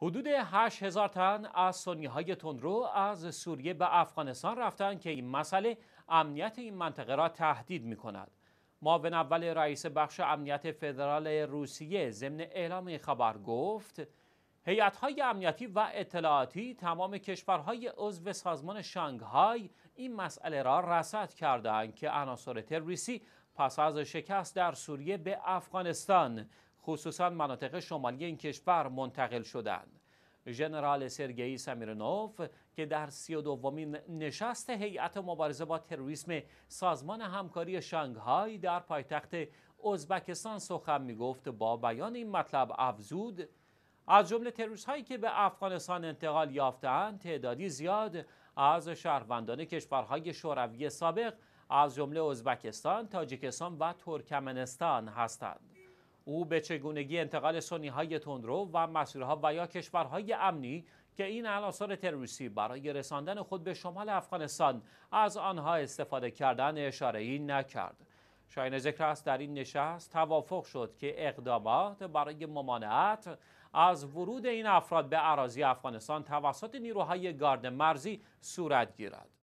حدود 8 هزار تن از سنی های تندرو از سوریه به افغانستان رفتن که این مسئله امنیت این منطقه را تهدید می کند. معاون اول رئیس بخش امنیت فدرال روسیه ضمن اعلام خبر گفت هیئت های امنیتی و اطلاعاتی تمام کشورهای عضو سازمان شانگهای این مسئله را رصد کردند که عناصر تروریستی پس از شکست در سوریه به افغانستان خصوصا مناطق شمالی این کشور منتقل شدند. ژنرال سرگئی سمیرنوف که در سی و دومین نشست هیئت مبارزه با تروریسم سازمان همکاری شانگهای در پایتخت ازبکستان سخن گفت با بیان این مطلب افزود از جمله تروریست هایی که به افغانستان انتقال یافتند تعدادی زیاد از شهروندان کشورهای شوروی سابق از جمله ازبکستان، تاجیکستان و ترکمنستان هستند. او به چگونگی انتقال سنی های تندرو و مسیرها و یا کشورهای امنی که این عناصر تروریستی برای رساندن خود به شمال افغانستان از آنها استفاده کردن اشاره ای نکرد. شاین ذکر است در این نشست توافق شد که اقدامات برای ممانعت از ورود این افراد به اراضی افغانستان توسط نیروهای گارد مرزی صورت گیرد.